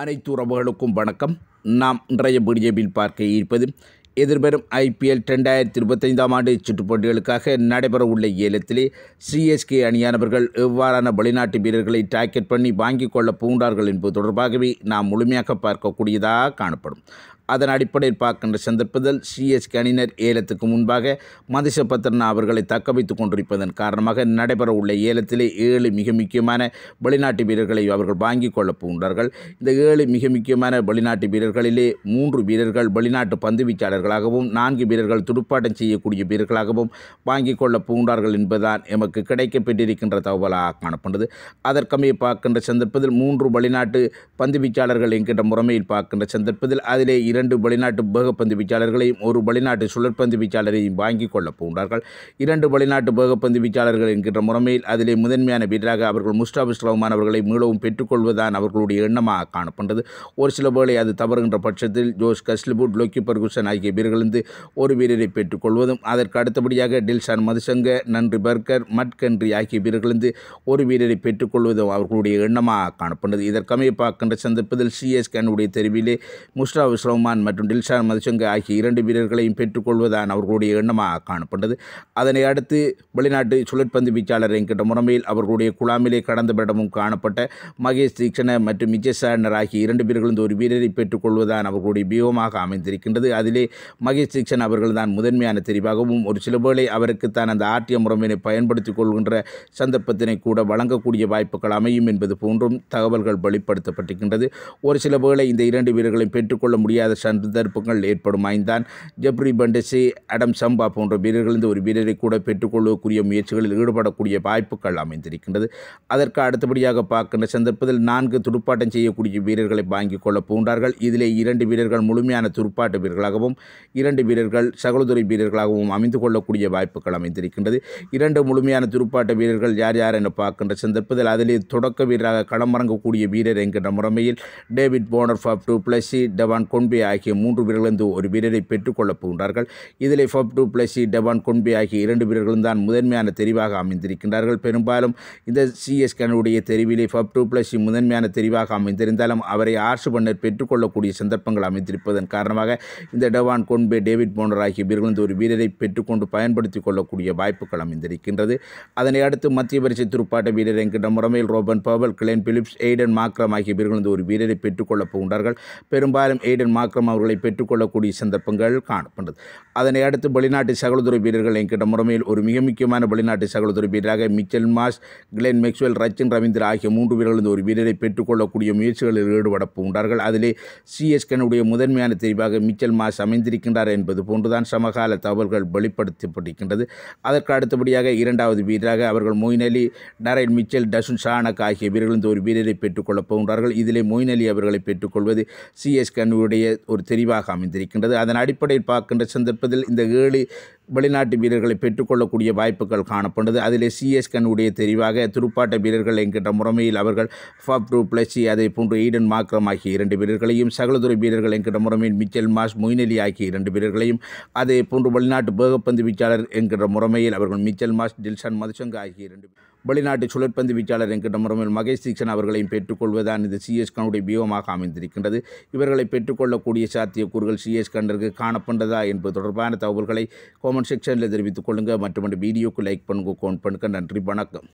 அனைத்து உறவுகளுக்கும் வணக்கம் நாம் இன்றைய பிடிஜேபியில் பார்க்க இருப்பது எதிர்வரும் ஐபிஎல் ரெண்டாயிரத்தி இருபத்தைந்தாம் ஆண்டு சுற்றுப்போட்டிகளுக்காக நடைபெறவுள்ள ஏலத்திலே சிஎஸ்கே அணியானவர்கள் எவ்வாறான வெளிநாட்டு வீரர்களை டார்கெட் பண்ணி வாங்கிக் கொள்ள பூண்டார்கள் என்பது தொடர்பாகவே நாம் முழுமையாக பார்க்கக்கூடியதாக காணப்படும் அதன் அடிப்படையில் பார்க்கின்ற சந்தர்ப்பத்தில் சிஎஸ் கணினர் ஏலத்துக்கு முன்பாக மதிஷ அவர்களை தக்க வைத்துக் கொண்டிருப்பதன் காரணமாக உள்ள ஏலத்திலே ஏழு மிக முக்கியமான வெளிநாட்டு வீரர்களை அவர்கள் வாங்கிக் கொள்ளப் போகின்றார்கள் இந்த ஏழு மிக முக்கியமான வெளிநாட்டு வீரர்களிலே மூன்று வீரர்கள் வெளிநாட்டு பந்து வீச்சாளர்களாகவும் நான்கு வீரர்கள் துடுப்பாட்டம் செய்யக்கூடிய வீரர்களாகவும் வாங்கிக் கொள்ளப் போகின்றார்கள் என்பதுதான் எமக்கு கிடைக்கப்பெற்றிருக்கின்ற தகவலாக காணப்படுகிறது அதற்கமையை பார்க்கின்ற சந்தர்ப்பத்தில் மூன்று வெளிநாட்டு பந்து வீச்சாளர்கள் என்கின்ற முறைமையில் பார்க்கின்ற சந்தர்ப்பத்தில் அதிலே இரண்டு வெளிநாட்டு பேகப்பந்து வீச்சாளர்களையும் ஒரு வெளிநாட்டு சுழற்பந்து வீச்சாளரையும் வாங்கிக் கொள்ளப் போகின்றார்கள் இரண்டு வெளிநாட்டு பேகப்பந்து வீச்சாளர்கள் என்கின்ற முறைமையில் அதிலே முதன்மையான வீரராக அவர்கள் முஸ்டாபிஸ் ரஹ்மான் அவர்களை மீளவும் பெற்றுக்கொள்வதுதான் அவர்களுடைய எண்ணமாக காணப்பட்டது ஒரு சில வேளை அது தவறுகின்ற பட்சத்தில் ஜோஸ் கஸ்லிபுட் லோக்கி பர்குசன் ஆகிய வீரர்களிருந்து ஒரு வீரரை பெற்றுக்கொள்வதும் அதற்கு அடுத்தபடியாக டில்சான் மதுசங்க நன்றி பர்கர் மட் கன்றி ஆகிய வீரர்களிருந்து ஒரு வீரரை பெற்றுக்கொள்வதும் அவர்களுடைய எண்ணமாக காணப்பட்டது இதற்கமைய பார்க்கின்ற சந்தர்ப்பத்தில் சிஎஸ் கேனுடைய தெரிவிலே முஸ்டாபிஸ் ரஹ்மான் நுமான் மற்றும் டில்ஷான் மதுசங்க ஆகிய இரண்டு வீரர்களையும் பெற்றுக்கொள்வதான் அவர்களுடைய எண்ணமாக காணப்பட்டது அதனை அடுத்து வெளிநாட்டு சுழற்பந்து வீச்சாளர் என்கின்ற முறைமையில் அவர்களுடைய குழாமிலே கடந்த பிடமும் காணப்பட்ட மகேஷ் தீக்ஷண மற்றும் விஜயசாரனர் ஆகிய இரண்டு வீரர்களும் ஒரு வீரரை பெற்றுக்கொள்வதான் அவர்களுடைய வியூகமாக அமைந்திருக்கின்றது அதிலே மகேஷ் தீக்ஷன் அவர்கள் தான் முதன்மையான தெரிவாகவும் ஒரு சில வேளை அவருக்கு தான் அந்த ஆர்டிய முறைமையினை பயன்படுத்திக் கொள்கின்ற சந்தர்ப்பத்தினை கூட வழங்கக்கூடிய வாய்ப்புகள் அமையும் என்பது போன்றும் தகவல்கள் வெளிப்படுத்தப்பட்டிருக்கின்றது ஒரு சில வேளை இந்த இரண்டு வீரர்களையும் பெற்றுக்கொள்ள முடியாத முடியாத சந்தர்ப்பங்கள் ஏற்படும் ஐந்தான் ஜெப்ரி பண்டசி அடம் சம்பா போன்ற வீரர்களிருந்து ஒரு வீரரை கூட பெற்றுக்கொள்வதற்குரிய முயற்சிகளில் ஈடுபடக்கூடிய வாய்ப்புகள் அமைந்திருக்கின்றது அதற்கு அடுத்தபடியாக பார்க்கின்ற சந்தர்ப்பத்தில் நான்கு துடுப்பாட்டம் செய்யக்கூடிய வீரர்களை வாங்கிக் கொள்ளப் போன்றார்கள் இதிலே இரண்டு வீரர்கள் முழுமையான துடுப்பாட்ட வீரர்களாகவும் இரண்டு வீரர்கள் சகலதுறை வீரர்களாகவும் அமைந்து கொள்ளக்கூடிய வாய்ப்புகள் அமைந்திருக்கின்றது இரண்டு முழுமையான துடுப்பாட்ட வீரர்கள் யார் யார் என பார்க்கின்ற சந்தர்ப்பத்தில் அதிலே தொடக்க வீரராக களமிறங்கக்கூடிய வீரர் என்கின்ற முறைமையில் David Bonner Faf du Plessis Devon Conway ஆகிய மூன்று வீரர்களிருந்து ஒரு வீரரை பெற்றுக்கொள்ளப் போகின்றார்கள் இதில் Faf du Plessis Devon Conway ஆகிய இரண்டு வீரர்களும் தான் முதன்மையான தெரிவாக அமைந்திருக்கின்றார்கள் பெரும்பாலும் இந்த சிஎஸ் கனுடைய தெரிவிலே ஃபப் டூ பிளஸி முதன்மையான தெரிவாக அமைந்திருந்தாலும் அவரை ஆர்ஷு பண்ணர் பெற்றுக்கொள்ளக்கூடிய சந்தர்ப்பங்கள் அமைந்திருப்பதன் காரணமாக இந்த டெவான் கொன்பே டேவிட் போனர் ஆகிய வீரர்களிருந்து ஒரு வீரரை பெற்றுக்கொண்டு பயன்படுத்திக் கொள்ளக்கூடிய வாய்ப்புகள் அமைந்திருக்கின்றது அதனை அடுத்து மத்திய பரிசு துடுப்பாட்ட வீரர் என்கின்ற முறைமையில் Rovman Powell Glenn Phillips Aiden Markram ஆகிய வீரர்களிருந்து ஒரு வீரரை பெற்றுக்கொள்ளப் போகின்றார்கள் பெரும்பாலும் எய்டன் மாக் பக்கம் அவர்களை பெற்றுக்கொள்ளக்கூடிய சந்தர்ப்பங்கள் காணப்படுது அதனை அடுத்து வெளிநாட்டு சகலதுறை வீரர்கள் என்கிட்ட முறைமையில் ஒரு மிக முக்கியமான வெளிநாட்டு சகலதுறை வீரராக Mitchell Marsh Glenn Maxwell Rachin Ravindra ஆகிய மூன்று வீரர்களும் ஒரு வீரரை பெற்றுக்கொள்ளக்கூடிய முயற்சிகளில் ஈடுபட போகின்றார்கள் அதிலே சிஎஸ்கனுடைய முதன்மையான தெரிவாக மிச்சல் மாஸ் அமைந்திருக்கின்றார் என்பது போன்றுதான் சமகால தகவல்கள் வெளிப்படுத்தப்பட்டிருக்கின்றது அதற்கு அடுத்தபடியாக இரண்டாவது வீரராக அவர்கள் மொயின் அலி டரைன் மிச்சல் டசுன் ஷானக் ஆகிய வீரர்களும் ஒரு வீரரை பெற்றுக்கொள்ளப் போகின்றார்கள் இதிலே மொயின் அலி அவர்களை பெற்றுக்கொள்வது சிஎஸ்கனுடைய ஒரு தெரிவாக அமைந்திருக்கின்றது அதன் அடிப்படையில் பார்க்கின்ற சந்தர்ப்பத்தில் இந்த ஏழு வெளிநாட்டு வீரர்களை பெற்றுக்கொள்ளக்கூடிய வாய்ப்புகள் காணப்பட்டது அதில் சிஎஸ்கனுடைய தெரிவாக துடுப்பாட்ட வீரர்கள் என்கின்ற முறைமையில் அவர்கள் ரூ பிளஸி அதே போன்று ஈடன் மாக்ரம் ஆகிய இரண்டு வீரர்களையும் சகலதுறை வீரர்கள் என்கின்ற முறைமையில் மிச்சல் மாஸ் மொய்னலி ஆகிய இரண்டு வீரர்களையும் அதே போன்று வெளிநாட்டு வேகப்பந்து வீச்சாளர் என்கின்ற முறைமையில் அவர்கள் மிச்சல் மாஸ் டில்சன் மதுசங்க ஆகிய இரண்டு வெளிநாட்டு சுழற்பந்து வீச்சாளர் என்கின்ற முறையில் மகேஷ் தீக்ஷன் அவர்களையும் பெற்றுக்கொள்வதுதான் இந்த சிஎஸ் வியூகமாக அமைந்திருக்கின்றது இவர்களை பெற்றுக்கொள்ளக்கூடிய சாத்தியக்கூறுகள் சிஎஸ் காணப்பட்டதா என்பது தொடர்பான தகவல்களை கமெண்ட் செக்ஷனில் தெரிவித்துக் கொள்ளுங்கள் மற்றும் வீடியோக்கு லைக் பண்ணுங்கள் கவுண்ட் பண்ணுங்கள் நன்றி வணக்கம்